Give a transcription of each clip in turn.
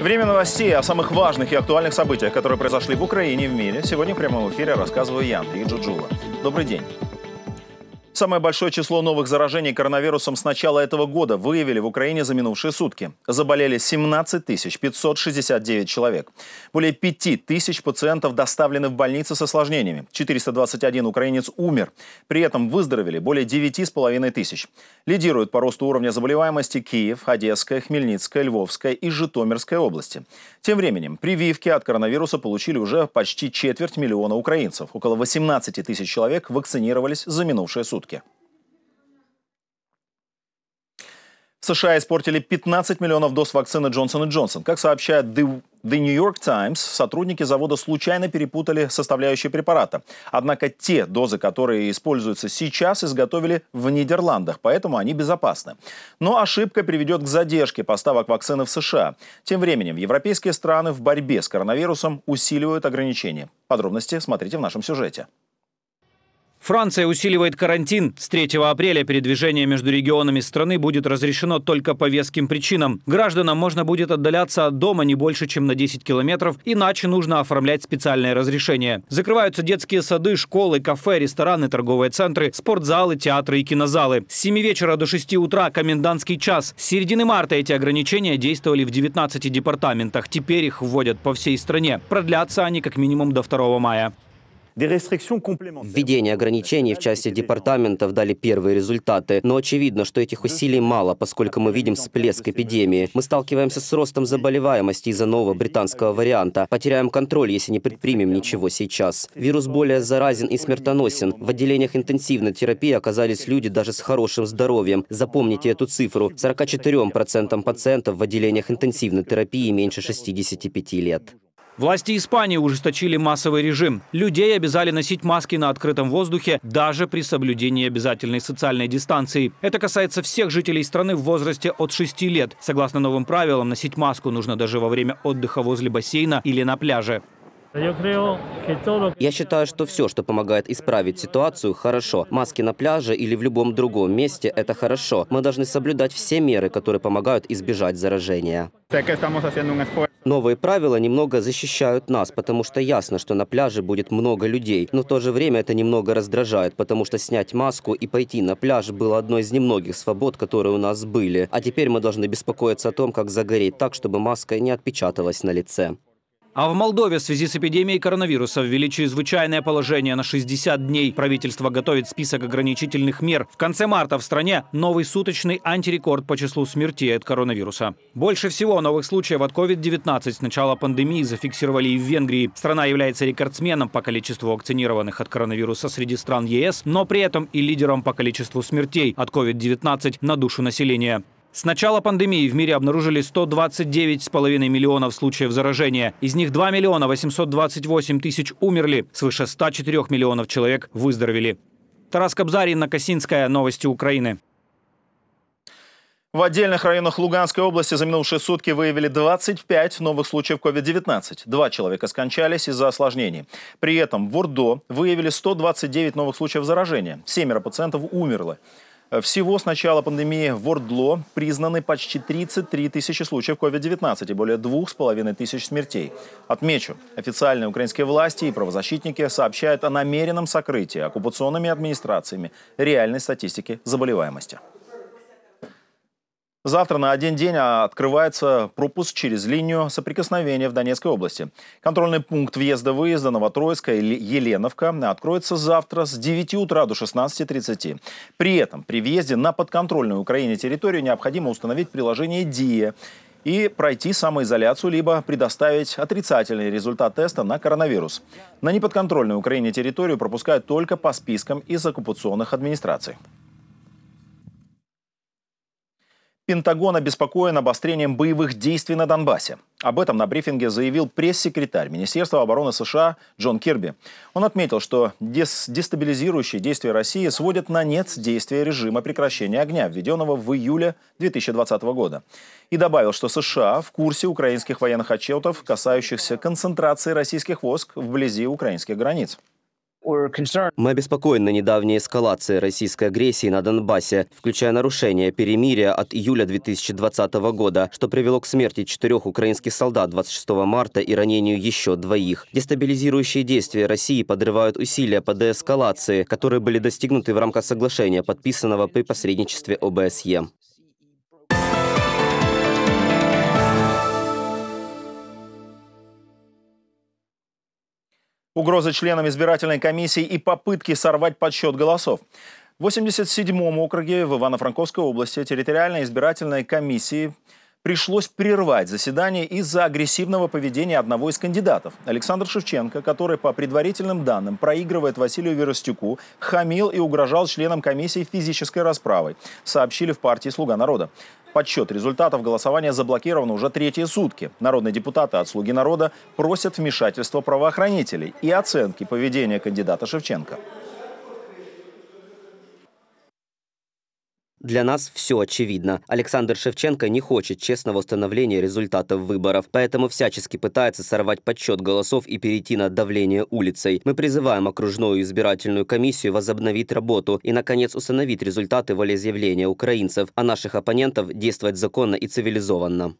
Время новостей о самых важных и актуальных событиях, которые произошли в Украине и в мире, сегодня в прямом эфире рассказываю я, Джуджула. Добрый день. Самое большое число новых заражений коронавирусом с начала этого года выявили в Украине за минувшие сутки. Заболели 17 569 человек. Более 5 тысяч пациентов доставлены в больницы с осложнениями. 421 украинец умер. При этом выздоровели более 9,5 тысяч. Лидируют по росту уровня заболеваемости Киев, Одесская, Хмельницкая, Львовская и Житомирская области. Тем временем прививки от коронавируса получили уже почти четверть миллиона украинцев. Около 18 тысяч человек вакцинировались за минувшие сутки сутки. В США испортили 15 миллионов доз вакцины и Johnson. Как сообщает The New York Times, сотрудники завода случайно перепутали составляющие препарата. Однако те дозы, которые используются сейчас, изготовили в Нидерландах, поэтому они безопасны. Но ошибка приведет к задержке поставок вакцины в США. Тем временем европейские страны в борьбе с коронавирусом усиливают ограничения. Подробности смотрите в нашем сюжете. Франция усиливает карантин. С 3 апреля передвижение между регионами страны будет разрешено только по веским причинам. Гражданам можно будет отдаляться от дома не больше, чем на 10 километров, иначе нужно оформлять специальное разрешение. Закрываются детские сады, школы, кафе, рестораны, торговые центры, спортзалы, театры и кинозалы. С 7 вечера до 6 утра комендантский час. С середины марта эти ограничения действовали в 19 департаментах. Теперь их вводят по всей стране. Продлятся они как минимум до 2 мая. Введение ограничений в части департаментов дали первые результаты, но очевидно, что этих усилий мало, поскольку мы видим всплеск эпидемии. Мы сталкиваемся с ростом заболеваемости из-за нового британского варианта. Потеряем контроль, если не предпримем ничего сейчас. Вирус более заразен и смертоносен. В отделениях интенсивной терапии оказались люди даже с хорошим здоровьем. Запомните эту цифру. 44% пациентов в отделениях интенсивной терапии меньше 65 лет. Власти Испании ужесточили массовый режим. Людей обязали носить маски на открытом воздухе даже при соблюдении обязательной социальной дистанции. Это касается всех жителей страны в возрасте от 6 лет. Согласно новым правилам, носить маску нужно даже во время отдыха возле бассейна или на пляже. Ну, Я считаю, что все, что помогает исправить ситуацию, хорошо. Маски на пляже или в любом другом месте – это хорошо. Мы должны соблюдать все меры, которые помогают избежать заражения. Новые правила немного защищают нас, потому что ясно, что на пляже будет много людей. Но в то же время это немного раздражает, потому что снять маску и пойти на пляж было одной из немногих свобод, которые у нас были. А теперь мы должны беспокоиться о том, как загореть так, чтобы маска не отпечаталась на лице. А в Молдове в связи с эпидемией коронавируса ввели чрезвычайное положение на 60 дней. Правительство готовит список ограничительных мер. В конце марта в стране новый суточный антирекорд по числу смертей от коронавируса. Больше всего новых случаев от COVID-19 с начала пандемии зафиксировали и в Венгрии. Страна является рекордсменом по количеству вакцинированных от коронавируса среди стран ЕС, но при этом и лидером по количеству смертей от COVID-19 на душу населения. С начала пандемии в мире обнаружили 129,5 миллионов случаев заражения. Из них 2 миллиона 828 тысяч умерли, свыше 104 миллионов человек выздоровели. Тарас Кобзарин, Накосинская, Новости Украины. В отдельных районах Луганской области за минувшие сутки выявили 25 новых случаев COVID-19. Два человека скончались из-за осложнений. При этом в Урдо выявили 129 новых случаев заражения. Семеро пациентов умерло. Э, всего с начала пандемии в Ордло признаны почти 33 тысячи случаев COVID-19 и более 2,5 тысяч смертей. Отмечу, официальные украинские власти и правозащитники сообщают о намеренном сокрытии оккупационными администрациями реальной статистики заболеваемости. Завтра на один день а, открывается пропуск через линию соприкосновения в Донецкой области. Контрольный пункт въезда-выезда Новотроицка и Еленовка откроется завтра с 9 утра до 16.30. При этом при въезде на подконтрольную Украине территорию необходимо установить приложение «Дия» и пройти самоизоляцию, либо предоставить отрицательный результат теста на коронавирус. На неподконтрольную Украине территорию пропускают только по спискам из оккупационных администраций. Пентагон обеспокоен обострением боевых действий на Донбассе. Об этом на брифинге заявил пресс-секретарь Министерства обороны США Джон Кирби. Он отметил, что дестабилизирующие действия России сводят на нет действия режима прекращения огня, введенного в июле 2020 года. И добавил, что США в курсе украинских военных отчетов, касающихся концентрации российских войск вблизи украинских границ. Мы обеспокоены недавней эскалацией российской агрессии на Донбассе, включая нарушение перемирия от июля 2020 года, что привело к смерти четырех украинских солдат 26 марта и ранению еще двоих. Дестабилизирующие действия России подрывают усилия по деэскалации, которые были достигнуты в рамках соглашения, подписанного при посредничестве ОБСЕ. Угрозы членам избирательной комиссии и попытки сорвать подсчет голосов. В 87-м округе в Ивано-Франковской области территориальной избирательной комиссии пришлось прервать заседание из-за агрессивного поведения одного из кандидатов. Александр Шевченко, который по предварительным данным проигрывает Василию Веростюку, хамил и угрожал членам комиссии физической расправой, сообщили в партии «Слуга народа». Подсчет результатов голосования заблокирован уже третьи сутки. Народные депутаты от «Слуги народа» просят вмешательства правоохранителей и оценки поведения кандидата Шевченко. Для нас все очевидно. Александр Шевченко не хочет честного установления результатов выборов, поэтому всячески пытается сорвать подсчет голосов и перейти на давление улицей. Мы призываем окружную избирательную комиссию возобновить работу и, наконец, установить результаты волеизъявления украинцев, а наших оппонентов действовать законно и цивилизованно.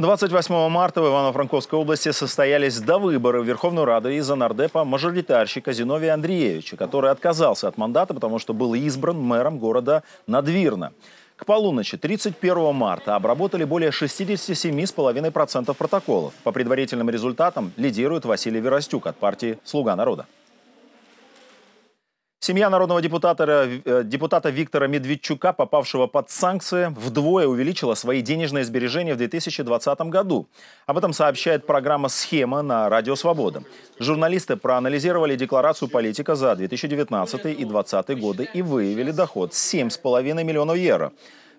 28 марта в Ивано-Франковской области состоялись довыборы в Верховную Раду из-за нардепа мажоритарщика Зиновия Андреевича, который отказался от мандата, потому что был избран мэром города Надвирна. К полуночи 31 марта обработали более 67,5% протоколов. По предварительным результатам лидирует Василий Веростюк от партии «Слуга народа». Семья народного депутата, э, э, депутата Виктора Медведчука, попавшего под санкции, вдвое увеличила свои денежные сбережения в 2020 году. Об этом сообщает программа «Схема» на Радио Свобода. Журналисты проанализировали декларацию политика за 2019 и 2020 годы и выявили доход 7,5 миллионов евро.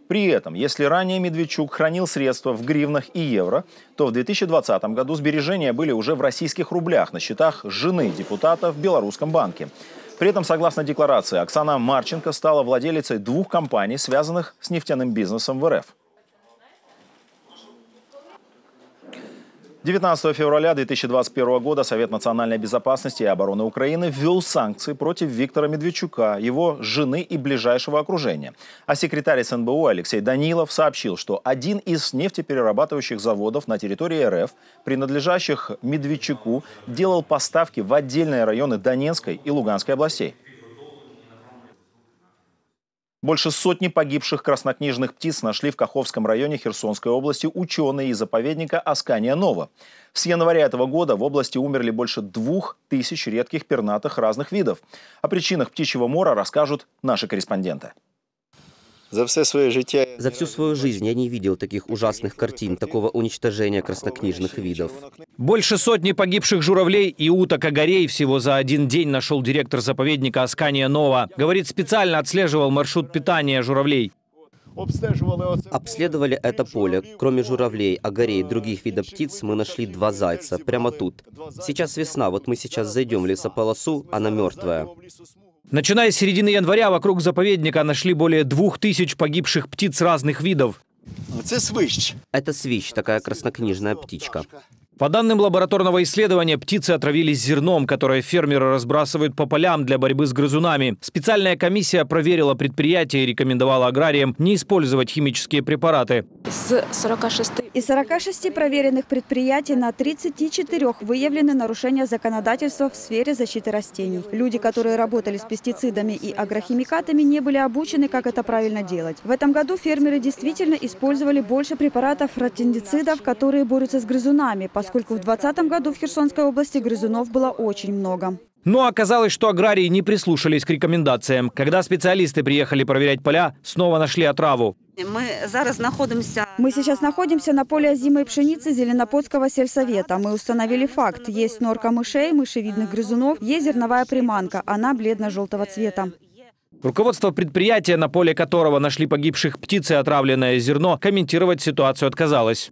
При этом, если ранее Медведчук хранил средства в гривнах и евро, то в 2020 году сбережения были уже в российских рублях на счетах жены депутата в Белорусском банке. При этом, согласно декларации, Оксана Марченко стала владелицей двух компаний, связанных с нефтяным бизнесом в РФ. 19 февраля 2021 года Совет национальной безопасности и обороны Украины ввел санкции против Виктора Медведчука, его жены и ближайшего окружения. А секретарь СНБУ Алексей Данилов сообщил, что один из нефтеперерабатывающих заводов на территории РФ, принадлежащих Медведчуку, делал поставки в отдельные районы Донецкой и Луганской областей. Больше сотни погибших краснокнижных птиц нашли в Каховском районе Херсонской области ученые из заповедника Аскания-Нова. С января этого года в области умерли больше двух тысяч редких пернатых разных видов. О причинах птичьего мора расскажут наши корреспонденты. За все свое життя... За всю свою жизнь я не видел таких ужасных картин, такого уничтожения краснокнижных видов. Больше сотни погибших журавлей и уток огорей всего за один день нашел директор заповедника Аскания Нова. Говорит, специально отслеживал маршрут питания журавлей. Обследовали это поле. Кроме журавлей, огорей и э, других видов птиц, мы нашли два зайца прямо тут. Сейчас весна, вот мы сейчас зайдем в лесополосу, она мертвая. Начиная с середины января вокруг заповедника нашли более двух тысяч погибших птиц разных видов. Это свищ. Это свищ, такая краснокнижная птичка. По данным лабораторного исследования, птицы отравились зерном, которое фермеры разбрасывают по полям для борьбы с грызунами. Специальная комиссия проверила предприятие и рекомендовала аграриям не использовать химические препараты. С 46... Из 46 проверенных предприятий на 34 выявлены нарушения законодательства в сфере защиты растений. Люди, которые работали с пестицидами и агрохимикатами, не были обучены, как это правильно делать. В этом году фермеры действительно использовали больше препаратов ротендицидов, которые борются с грызунами, поскольку в 2020 году в Херсонской области грызунов было очень много. Но оказалось, что аграрии не прислушались к рекомендациям. Когда специалисты приехали проверять поля, снова нашли отраву. Мы зараз знаходимся... Мы сейчас находимся на поле зимой пшеницы Зеленопольского сельсовета. Мы установили факт. Есть норка мышей, мышевидных грызунов, есть зерновая приманка. Она бледно-желтого цвета. Руководство предприятия, на поле которого нашли погибших птиц и отравленное зерно, комментировать ситуацию отказалось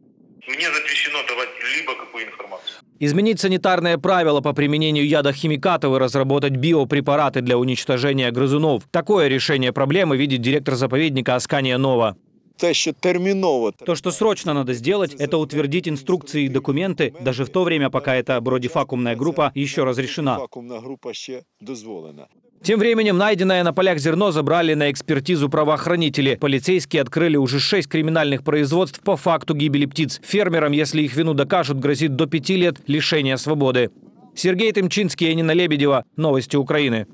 либо какую информацию. Изменить санитарные правила по применению ядохимикатов и разработать биопрепараты для уничтожения грызунов. Такое решение проблемы видит директор заповедника Аскания Нова. То, что срочно надо сделать, это утвердить инструкции и документы, даже в то время, пока эта бродифакумная группа еще разрешена. Тем временем найденное на полях зерно забрали на экспертизу правоохранители. Полицейские открыли уже шесть криминальных производств по факту гибели птиц. Фермерам, если их вину докажут, грозит до пяти лет лишения свободы. Сергей Тымчинский, Енина Лебедева. Новости Украины.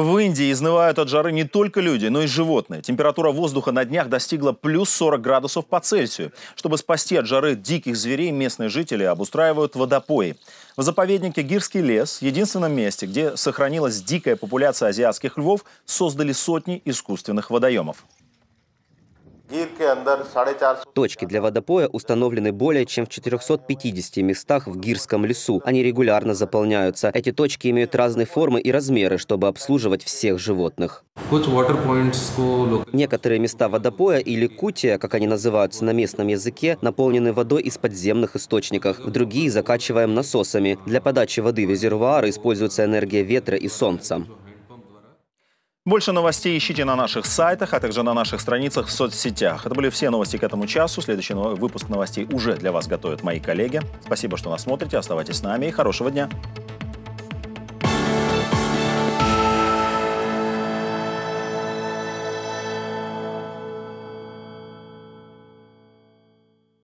В Индии изнывают от жары не только люди, но и животные. Температура воздуха на днях достигла плюс 40 градусов по Цельсию. Чтобы спасти от жары диких зверей, местные жители обустраивают водопои. В заповеднике Гирский лес, единственном месте, где сохранилась дикая популяция азиатских львов, создали сотни искусственных водоемов. Точки для водопоя установлены более чем в 450 местах в Гирском лесу. Они регулярно заполняются. Эти точки имеют разные формы и размеры, чтобы обслуживать всех животных. Некоторые места водопоя или кутия, как они называются на местном языке, наполнены водой из подземных источников. В другие закачиваем насосами. Для подачи воды в резервуары используется энергия ветра и солнца. Больше новостей ищите на наших сайтах, а также на наших страницах в соцсетях. Это были все новости к этому часу. Следующий выпуск новостей уже для вас готовят мои коллеги. Спасибо, что нас смотрите. Оставайтесь с нами и хорошего дня.